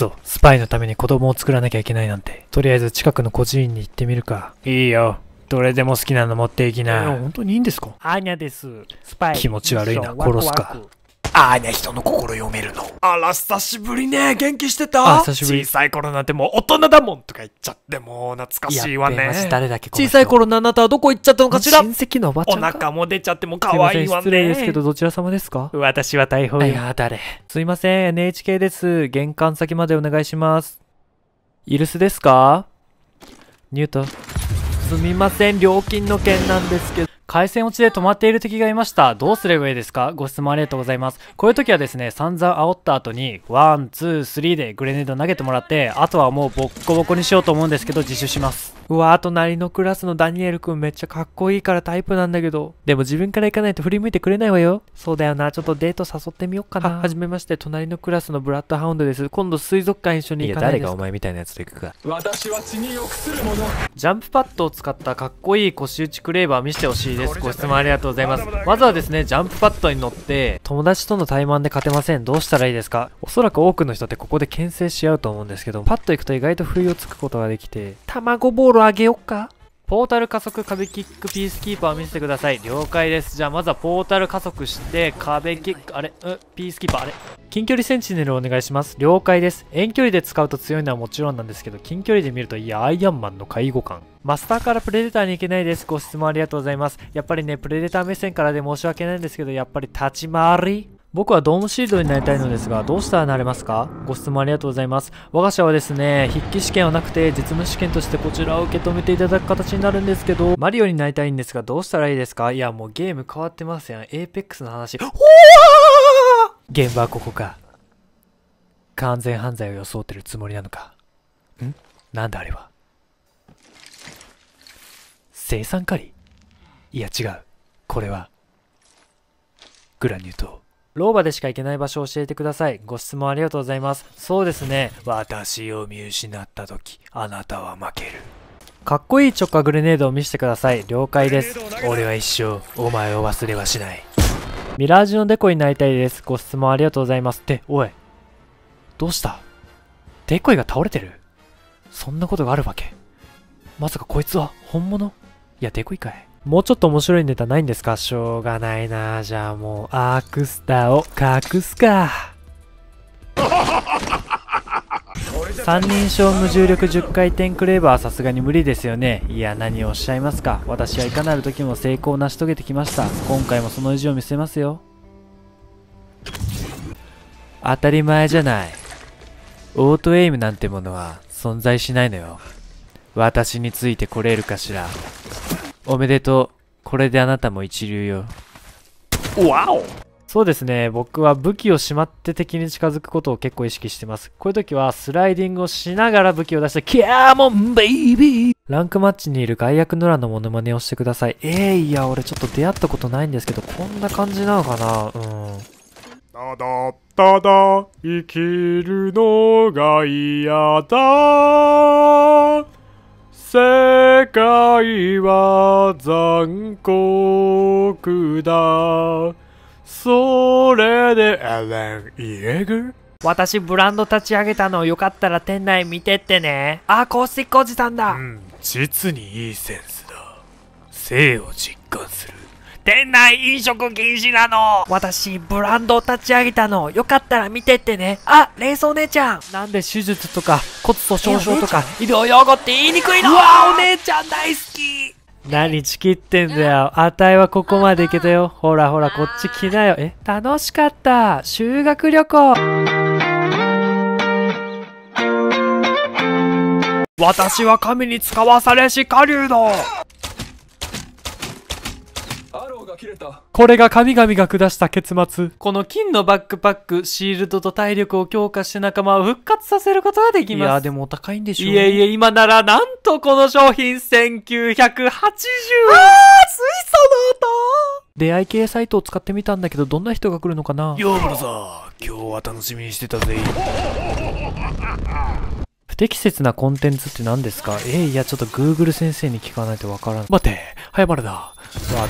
そ、スパイのために子供を作らなきゃいけないなんて。とりあえず近くの孤児院に行ってみるか。いいよ。どれでも好きなの持っていきな。本当にいいんですかアーニャです。スパイ。気持ち悪いな、殺すか。あー人の心読めるの。あら、久しぶりね。元気してたあ、久しぶり。小さい頃なんてもう大人だもんとか言っちゃって、もう懐かしいわね。誰だっけ小さい頃のあなたはどこ行っちゃったのかしら親戚のおばちゃんお腹も出ちゃっても可愛いわね。失礼ですけど、どちら様ですか私は大砲いや、誰すいません、NHK です。玄関先までお願いします。イルスですかニュート。すみません、料金の件なんですけど。回線落ちで止まっている敵がいました。どうすればいいですかご質問ありがとうございます。こういう時はですね、散々煽った後に、ワン、ツー、スリーでグレネード投げてもらって、あとはもうボッコボコにしようと思うんですけど、自首します。うわあ隣のクラスのダニエルくんめっちゃかっこいいからタイプなんだけど。でも自分から行かないと振り向いてくれないわよ。そうだよな、ちょっとデート誘ってみようかな。は、じめまして、隣のクラスのブラッドハウンドです。今度水族館一緒に行かないですかいや、誰がお前みたいなやつと行くか。私は血にくするもの。ジャンプパッドを使ったかっこいい腰打ちクレーバー見せてほしいですご質問ありがとうございますまずはですねジャンプパッドに乗って友達との怠慢で勝てませんどうしたらいいですかおそらく多くの人ってここで牽制し合うと思うんですけどパッと行くと意外と不意をつくことができて卵ボールあげよっかポータル加速壁キックピースキーパーを見せてください。了解です。じゃあまずはポータル加速して壁キック、あれうんピースキーパーあれ近距離センチネルお願いします。了解です。遠距離で使うと強いのはもちろんなんですけど、近距離で見ると、いや、アイアンマンの介護感。マスターからプレデターに行けないです。ご質問ありがとうございます。やっぱりね、プレデター目線からで申し訳ないんですけど、やっぱり立ち回り僕はドームシールドになりたいのですが、どうしたらなれますかご質問ありがとうございます。我が社はですね、筆記試験はなくて、実務試験としてこちらを受け止めていただく形になるんですけど、マリオになりたいんですが、どうしたらいいですかいや、もうゲーム変わってますやん。エーペックスの話。おー現場はここか。完全犯罪を装ってるつもりなのか。んなんだあれは。生産カリいや違う。これは、グラニュー糖。老婆でしか行けない場所を教えてください。ご質問ありがとうございます。そうですね。私を見失った時、あなたは負ける。かっこいい直下グレネードを見せてください。了解です。俺は一生、お前を忘れはしない。ミラージュのデコになりたいです。ご質問ありがとうございます。って、おい。どうしたデコイが倒れてるそんなことがあるわけまさかこいつは本物いや、デコイかい。もうちょっと面白いネタないんですかしょうがないな。じゃあもう、アークスターを隠すか。3 人称無重力10回転クレーバーはさすがに無理ですよねいや何をおっしゃいますか私はいかなる時も成功を成し遂げてきました今回もその意地を見せますよ当たり前じゃないオートエイムなんてものは存在しないのよ私についてこれるかしらおめでとう。これであなたも一流よ。わおそうですね、僕は武器をしまって敵に近づくことを結構意識してます。こういう時はスライディングをしながら武器を出して、キャーモンベイビーランクマッチにいる外役ノラのモノマネをしてください。えー、いや、俺ちょっと出会ったことないんですけど、こんな感じなのかなうん。ただ、ただ、生きるのが嫌だ世界は残酷だ。それでエレン・イエグ私ブランド立ち上げたのよかったら店内見てってね。あ、コースティックおじさんだ。うん、実にいいセンスだ。性を実感する。店内飲食禁止なの。私、ブランドを立ち上げたの。よかったら見てってね。あ、冷蔵姉ちゃん。なんで手術とか、骨粗鬆症とか、医療用語って言いにくいのうわ、お姉ちゃん大好き。何ちきってんだよ。あたいはここまで行けたよ。ほらほら、こっち来なよ。え、楽しかった。修学旅行。私は神に使わされし狩人切れた。これが神々が下した結末。この金のバックパック、シールドと体力を強化して仲間を復活させることができます。いや、でもお高いんでしょう。いえいえ、今ならなんとこの商品1980円。あー、水素の音出会い系サイトを使ってみたんだけど、どんな人が来るのかなようブラザー、今日は楽しみにしてたぜ。適切なコンテンツって何ですかえー、いや、ちょっと Google 先生に聞かないとわからん。待待て早まるな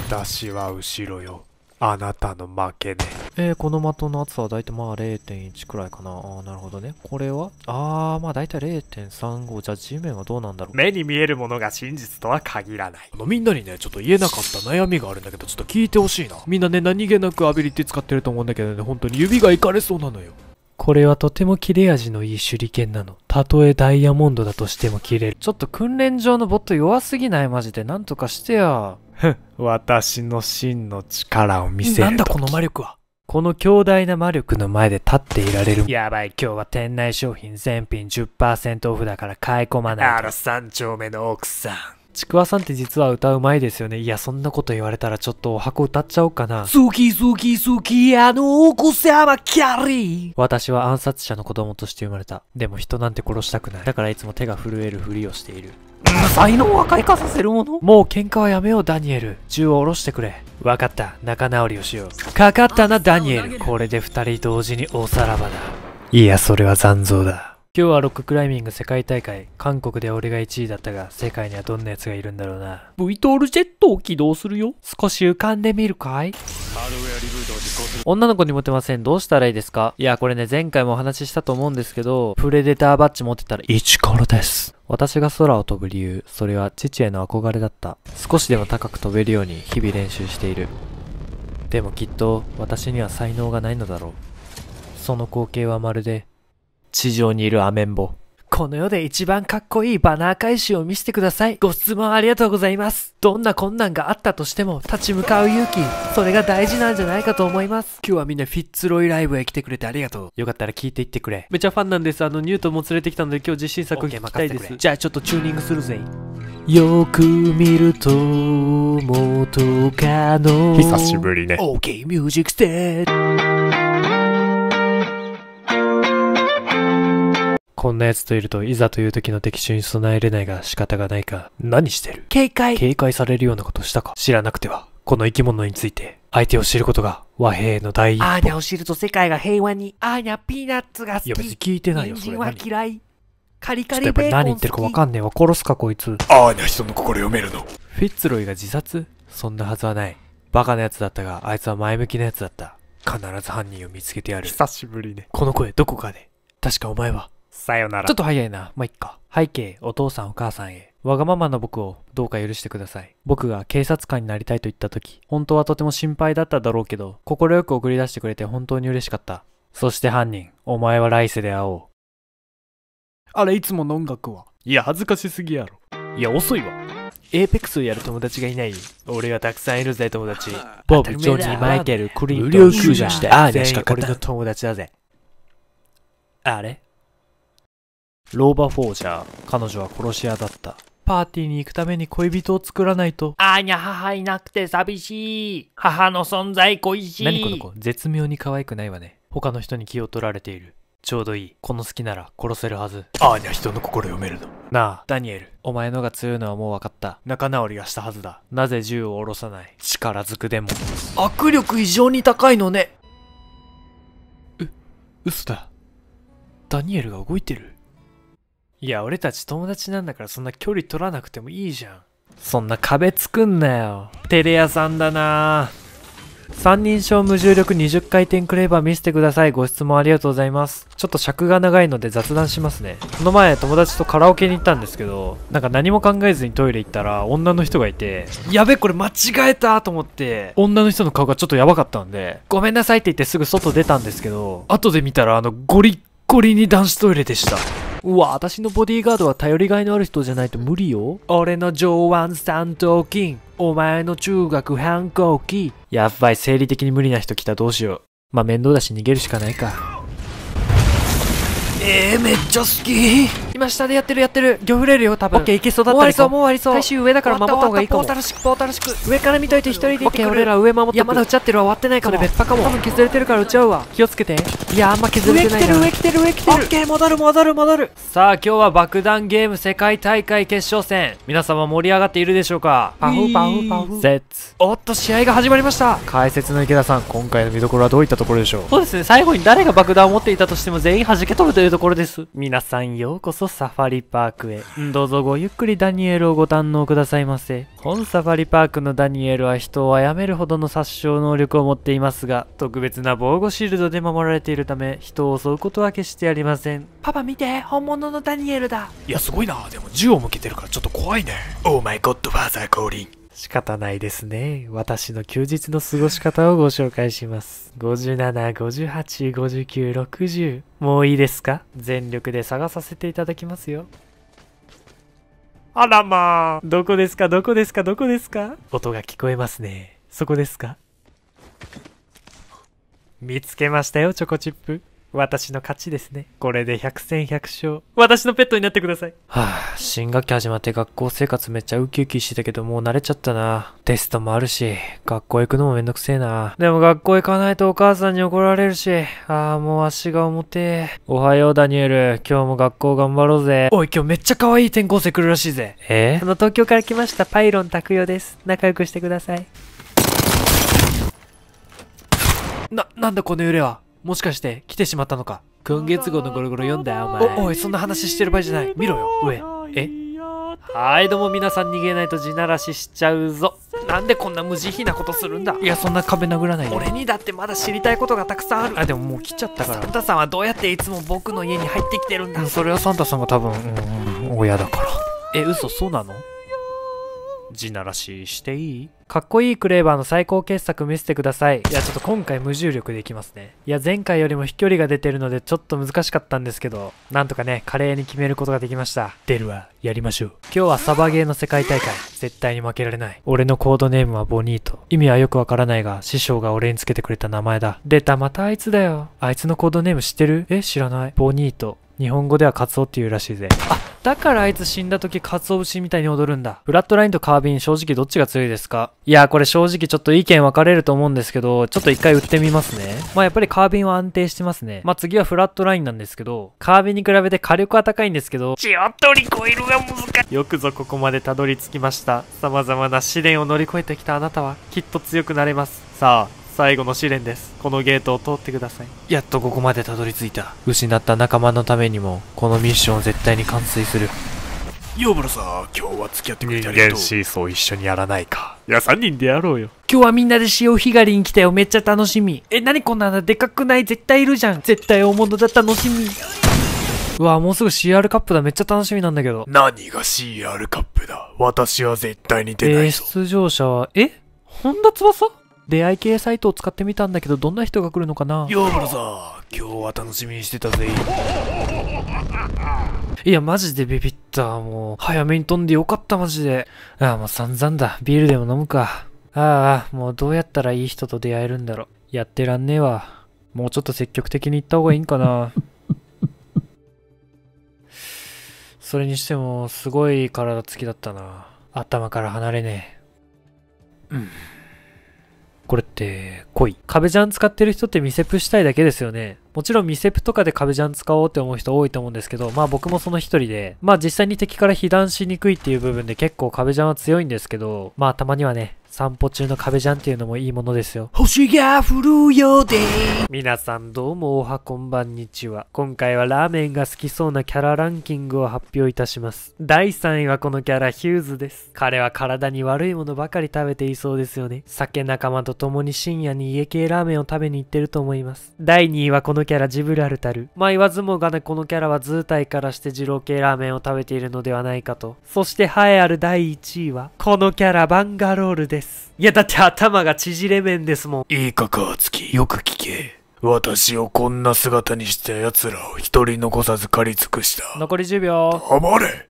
私は後ろよ。あなたの負けね。えー、この的の厚さはだいたいまあ0.1くらいかな。ああ、なるほどね。これはああ、まあだいたい0.35。じゃあ地面はどうなんだろう。目に見えるものが真実とは限らない。あの、みんなにね、ちょっと言えなかった悩みがあるんだけど、ちょっと聞いてほしいな。みんなね、何気なくアビリティ使ってると思うんだけどね、本当に指がいかれそうなのよ。これはとても切れ味のいい手裏剣なの。たとえダイヤモンドだとしても切れる。ちょっと訓練場のボット弱すぎないマジで。なんとかしてよ。ふっ、私の真の力を見せる。なんだこの魔力はこの強大な魔力の前で立っていられる。やばい、今日は店内商品全品10%オフだから買い込まない。あら、三丁目の奥さん。ちくわさんって実は歌うまいですよね。いや、そんなこと言われたらちょっとお箱歌っちゃおうかな。好き好き好きあのお子様キャリー。私は暗殺者の子供として生まれた。でも人なんて殺したくない。だからいつも手が震えるふりをしている。才能は開花させるものもう喧嘩はやめよう、ダニエル。銃を下ろしてくれ。わかった。仲直りをしよう。かかったな、ダニエル。これで二人同時におさらばだ。いや、それは残像だ。今日はロッククライミング世界大会。韓国で俺が1位だったが、世界にはどんな奴がいるんだろうな。V トールジェットを起動するよ。少し浮かんでみるかい女の子にモテません。どうしたらいいですかいや、これね、前回もお話ししたと思うんですけど、プレデターバッジ持ってたら1からです。私が空を飛ぶ理由、それは父への憧れだった。少しでも高く飛べるように日々練習している。でもきっと、私には才能がないのだろう。その光景はまるで地上にいるアメンボ。この世で一番かっこいいバナー回収を見せてください。ご質問ありがとうございます。どんな困難があったとしても立ち向かう勇気、それが大事なんじゃないかと思います。今日はみんなフィッツロイライブへ来てくれてありがとう。よかったら聞いていってくれ。めちゃファンなんです。あの、ニュートンも連れてきたので今日自信作聞きたいです。じゃあちょっとチューニングするぜ。よく見ると、元カノ。久しぶりね。OK ミュージックステーこんな奴といるといざという時の敵襲に備えれないが仕方がないか。何してる警戒警戒されるようなことしたか知らなくては。この生き物について、相手を知ることが和平の第一歩。アーニャを知ると世界が平和に。アーニャピーナッツが好き。いや別に聞いてないよ。そ人は嫌い。カリカリベーコン好き。何言ってるかわかんねえわ。殺すかこいつ。アーニャ人の心読めるの。フィッツロイが自殺そんなはずはない。バカな奴だったが、あいつは前向きな奴だった。必ず犯人を見つけてやる。久しぶりね。この声どこかで。確かお前は。さよならちょっと早いなまあ、いっか背景お父さんお母さんへわがままな僕をどうか許してください。僕が警察官になりたいと言った時、本当はとても心配だっただろうけど、快く送り出してくれて本当に嬉しかった。そして犯人、お前は来世で会おう。あれ、いつもの音楽はいや、恥ずかしすぎやろ。いや、遅いわ。エーペックスをやる友達がいない。俺はたくさんいるぜ、友達。ボブ、ジョニー、マイケル、クリントン、無料救助して、あーね、し俺の友達だぜ。あれローバ・フォージャー彼女は殺し屋だったパーティーに行くために恋人を作らないとあーにゃ母いなくて寂しい母の存在恋しい何この子絶妙に可愛くないわね他の人に気を取られているちょうどいいこの好きなら殺せるはずあーにゃ人の心読めるのなあダニエルお前のが強いのはもう分かった仲直りがしたはずだなぜ銃を下ろさない力ずくでも握力異常に高いのねう嘘だダニエルが動いてるいや、俺たち友達なんだからそんな距離取らなくてもいいじゃん。そんな壁作んなよ。テレ屋さんだな三人称無重力20回転クレーバー見せてください。ご質問ありがとうございます。ちょっと尺が長いので雑談しますね。この前友達とカラオケに行ったんですけど、なんか何も考えずにトイレ行ったら女の人がいて、やべこれ間違えたと思って、女の人の顔がちょっとやばかったんで、ごめんなさいって言ってすぐ外出たんですけど、後で見たらあのゴリッゴリに男子トイレでした。うわ、私のボディーガードは頼りがいのある人じゃないと無理よ。俺の上腕三頭筋。お前の中学反抗期。やばい、生理的に無理な人来た、どうしよう。まあ、面倒だし逃げるしかないか。えー、めっちゃ好き。今下でやってるやってる漁夫れるよ多分オッケーいけそうだったりそうもう終わりそう最終上だから守った方がいいかもポータルしくポータルしく上から見といて一人で行ってくる俺ら上守っていやまだ打ち合ってるわ割ってないから別派かも多分削れてるから打ち合うわ気をつけていやあんま削れてないな上来てる上来てる上来てるオッケー戻る戻る戻るさあ今日は爆弾ゲーム世界大会決勝戦皆様盛り上がっているでしょうかパフパフパフセッツおっと試合が始まりました解説の池田さん今回の見どころはどういったところでしょうそうですね最後に誰が爆弾を持っていたとしても全員弾け取るというところです皆さんようこそサファリパークへ。どうぞごゆっくりダニエルをご堪能くださいませ。本サファリパークのダニエルは人を殺めるほどの殺傷能力を持っていますが、特別な防護シールドで守られているため、人を襲うことは決してありません。パパ見て本物のダニエルだいやすごいなでも銃を向けてるからちょっと怖いねオーマイゴッドファーザー降臨仕方ないですね。私の休日の過ごし方をご紹介します。57、58、59、60。もういいですか全力で探させていただきますよ。あらまあ。どこですかどこですかどこですか音が聞こえますね。そこですか見つけましたよ、チョコチップ。私の勝ちですね。これで百戦百勝。私のペットになってください。はあ、新学期始まって学校生活めっちゃウキウキしてたけどもう慣れちゃったな。テストもあるし、学校行くのもめんどくせえな。でも学校行かないとお母さんに怒られるし、ああ、もう足が重ておはようダニエル。今日も学校頑張ろうぜ。おい、今日めっちゃ可愛い転校生来るらしいぜ。えあの、東京から来ましたパイロン拓代です。仲良くしてください。な、なんだこの揺れは。もしかして来てしまったのか今月号のゴロゴロ読んだよお前おおいそんな話してる場合じゃない見ろよ上えはいどうも皆さん逃げないと地ならししちゃうぞなんでこんな無慈悲なことするんだいやそんな壁殴らないで俺にだってまだ知りたいことがたくさんあるあでももう来ちゃったからサンタさんはどうやっていつも僕の家に入ってきてるんだ、うん、それはサンタさんが多分、うん、親だからえ嘘そうなの地ならししていいかっこいいクレーバーの最高傑作見せてください。いや、ちょっと今回無重力でいきますね。いや、前回よりも飛距離が出てるので、ちょっと難しかったんですけど、なんとかね、華麗に決めることができました。出るわ、やりましょう。今日はサバゲーの世界大会。絶対に負けられない。俺のコードネームはボニート。意味はよくわからないが、師匠が俺につけてくれた名前だ。出た、またあいつだよ。あいつのコードネーム知ってるえ、知らない。ボニート。日本語ではカツオっていうらしいぜ。あ、だからあいつ死んだ時カツオ節みたいに踊るんだ。フラットラインとカービン正直どっちが強いですかいやこれ正直ちょっと意見分かれると思うんですけど、ちょっと一回売ってみますね。まあやっぱりカービンは安定してますね。まあ次はフラットラインなんですけど、カービンに比べて火力は高いんですけど、ちょっとリコイルが難しい。よくぞここまでたどり着きました。様々な試練を乗り越えてきたあなたは、きっと強くなれます。さあ、最後の試練です。このゲートを通ってください。やっとここまでたどり着いた。失った仲間のためにも、このミッションを絶対に完遂する。ヨーブラさん、今日は付き合ってくれてありがとう。人間シーソー一緒にやらないか。いや、三人でやろうよ。今日はみんなで潮干狩りに来たよ。めっちゃ楽しみ。え、なにこんな穴でかくない絶対いるじゃん。絶対大物だ。楽しみ。うわ、もうすぐ CR カップだ。めっちゃ楽しみなんだけど。何が CR カップだ私は絶対に出ないぞ。えー、出場者は、え本田翼出会い系サイトを使ってみたんだけど、どんな人が来るのかなヨーブラさん、今日は楽しみにしてたぜ。いや、マジでビビった。もう、早めに飛んでよかった、マジで。ああ、もう散々だ。ビールでも飲むか。ああ、もうどうやったらいい人と出会えるんだろう。やってらんねえわ。もうちょっと積極的に行った方がいいんかな。それにしても、すごい体つきだったな。頭から離れねえ。うん。これって、濃い。壁ジャン使ってる人ってミセプしたいだけですよね。もちろんミセプとかで壁ジャン使おうって思う人多いと思うんですけど、まあ僕もその一人で、まあ実際に敵から被弾しにくいっていう部分で結構壁ジャンは強いんですけど、まあたまにはね、散歩中の壁じゃんっていうのもいいものですよ。星が降るようで皆さんどうもおはこんばんにちは。今回はラーメンが好きそうなキャラランキングを発表いたします。第3位はこのキャラヒューズです。彼は体に悪いものばかり食べていそうですよね。酒仲間と共に深夜に家系ラーメンを食べに行ってると思います。第2位はこのキャラジブラルタル。まあ言わずもがなこのキャラは図体からして二郎系ラーメンを食べているのではないかと。そして栄えある第1位はこのキャラバンガロールです。です。いや、だって頭が縮れ麺ですもん。いいか、カーツよく聞け。私をこんな姿にした奴らを一人残さず狩り尽くした。残り10秒。黙れ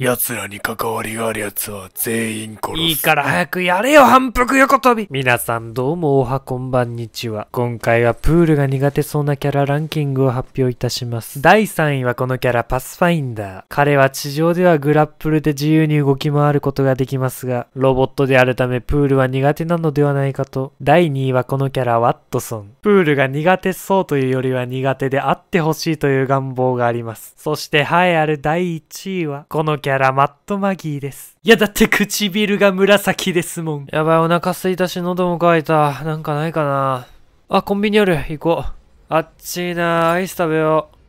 奴らに関わりがある奴は全員殺す。いいから早くやれよ、反復横跳び皆さんどうもおはこんばんにちは。今回はプールが苦手そうなキャラランキングを発表いたします。第3位はこのキャラ、パスファインダー。彼は地上ではグラップルで自由に動き回ることができますが、ロボットであるためプールは苦手なのではないかと。第2位はこのキャラ、ワットソン。プールが苦手そうというよりは苦手であってほしいという願望があります。そして栄えある第1位は、このキャラャラ、マットマギーです。いや、だって唇が紫ですもん。やばい、お腹すいたし、喉も渇いた。なんかないかな。あ、コンビニある。行こう。あっちいなアイス食べよう。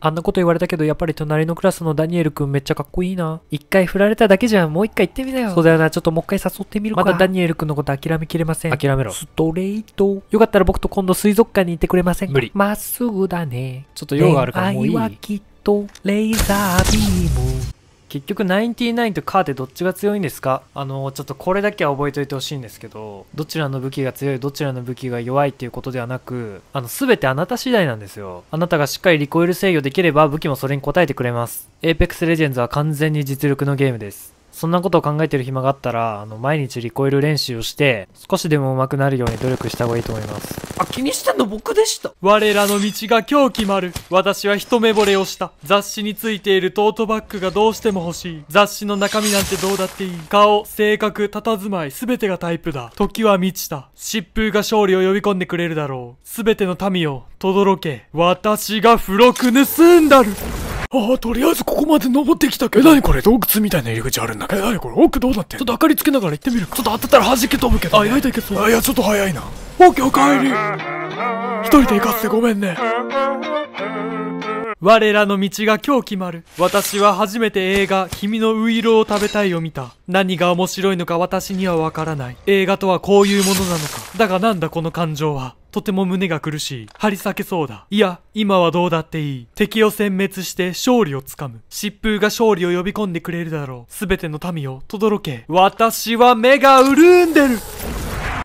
あんなこと言われたけど、やっぱり隣のクラスのダニエルくんめっちゃかっこいいな。一回振られただけじゃん、もう一回行ってみなよ。そうだよな、ちょっともう一回誘ってみるか。まだダニエルくんのこと諦めきれません。諦めろ。ストレート。よかったら僕と今度水族館に行ってくれませんか無理。まっすぐだね。ちょっと用があるからもういい。愛はきっと、レーザービーム。結局99とカーてどっちが強いんですかあのちょっとこれだけは覚えておいてほしいんですけどどちらの武器が強いどちらの武器が弱いっていうことではなくあの全てあなた次第なんですよあなたがしっかりリコイル制御できれば武器もそれに応えてくれます Apex Legends は完全に実力のゲームですそんなことを考えてる暇があったら、あの、毎日リコイル練習をして、少しでも上手くなるように努力した方がいいと思います。あ、気にしてんの僕でした我らの道が今日決まる。私は一目惚れをした。雑誌についているトートバッグがどうしても欲しい。雑誌の中身なんてどうだっていい。顔、性格、佇まい、すべてがタイプだ。時は満ちた。疾風が勝利を呼び込んでくれるだろう。すべての民を、とどろけ。私が付録盗んだるああ、とりあえずここまで登ってきたけど。え、なにこれ洞窟みたいな入り口あるんだけど。え、なにこれ奥どうなってちょっと明かりつけながら行ってみるちょっと当てたら弾け飛ぶけど。あ、焼いといけそう。あ、いや、ちょっと早いな。オッケー、おかえり。一人で行かせてごめんね。我らの道が今日決まる。私は初めて映画、君のウイロを食べたいを見た。何が面白いのか私にはわからない。映画とはこういうものなのか。だがなんだこの感情は。とても胸が苦しい。張り裂けそうだ。いや、今はどうだっていい。敵を殲滅して勝利をつかむ。疾風が勝利を呼び込んでくれるだろう。すべての民を轟け。私は目が潤んでる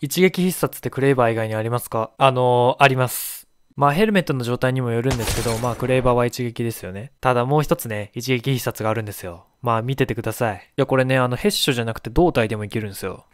一撃必殺ってクレーバー以外にありますかあのー、あります。まあヘルメットの状態にもよるんですけど、まあクレーバーは一撃ですよね。ただもう一つね、一撃必殺があるんですよ。まあ見ててください。いやこれね、あのヘッシュじゃなくて胴体でもいけるんですよ。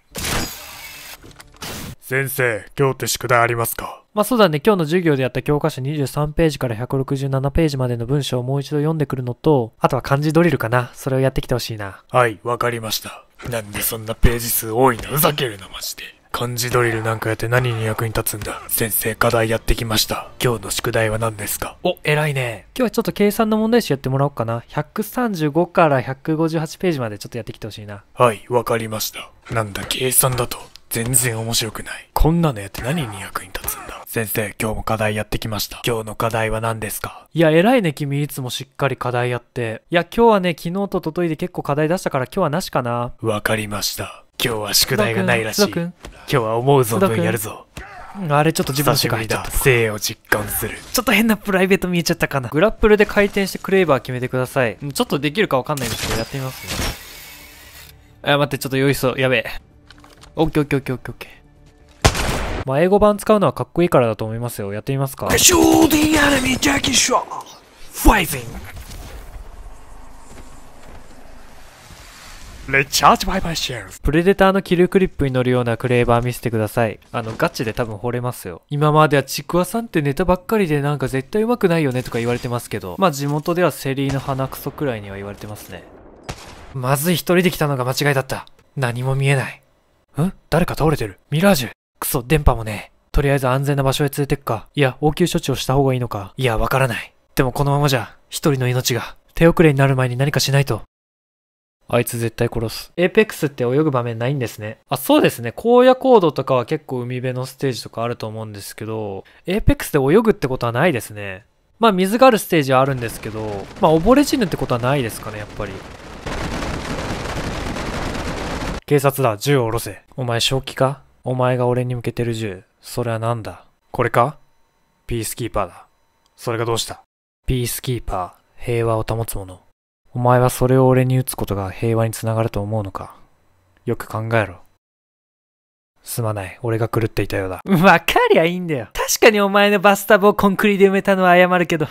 先生、今日って宿題ありますかまあそうだね、今日の授業でやった教科書23ページから167ページまでの文章をもう一度読んでくるのと、あとは漢字ドリルかな。それをやってきてほしいな。はい、わかりました。なんでそんなページ数多いのふざけるなマジで。漢字ドリルなんかやって何に役に立つんだ先生課題やってきました今日の宿題は何ですかお偉いね今日はちょっと計算の問題集やってもらおうかな135から158ページまでちょっとやってきてほしいなはいわかりましたなんだ計算だと全然面白くないこんなのやって何に役に立つんだ先生今日も課題やってきました今日の課題は何ですかいや偉いね君いつもしっかり課題やっていや今日はね昨日とといで結構課題出したから今日はなしかなわかりました今日は宿題がないらしい今日は思う存分やるぞあれちょっと自分の世界だ生を実感するちょっと変なプライベート見えちゃったかなグラップルで回転してクレーバー決めてくださいちょっとできるかわかんないんですけどやってみますねあ待ってちょっと用いそうやべえオッケーオッケーオッケーオッケーオッケーまあ、英語版使うのはかっこいいからだと思いますよ。やってみますか。レチャージバイバイシェルプレデターのキルクリップに乗るようなクレーバー見せてください。あの、ガチで多分惚れますよ。今まではちくわさんってネタばっかりでなんか絶対上手くないよねとか言われてますけど、まあ地元ではセリーの鼻くそくらいには言われてますね。まずい一人で来たのが間違いだった。何も見えない。ん誰か倒れてる。ミラージュ。クソ、電波もねえ。とりあえず安全な場所へ連れてくか。いや、応急処置をした方がいいのか。いや、わからない。でもこのままじゃ、一人の命が、手遅れになる前に何かしないと。あいつ絶対殺す。エーペックスって泳ぐ場面ないんですね。あ、そうですね。荒野行動とかは結構海辺のステージとかあると思うんですけど、エーペックスで泳ぐってことはないですね。まあ水があるステージはあるんですけど、まあ溺れ死ぬってことはないですかね、やっぱり。警察だ、銃を下ろせ。お前正気かお前が俺に向けてる銃。それは何だこれかピースキーパーだ。それがどうしたピースキーパー、平和を保つ者。お前はそれを俺に打つことが平和につながると思うのか。よく考えろ。すまない。俺が狂っていたようだ。わかりゃいいんだよ。確かにお前のバスタブをコンクリで埋めたのは謝るけど。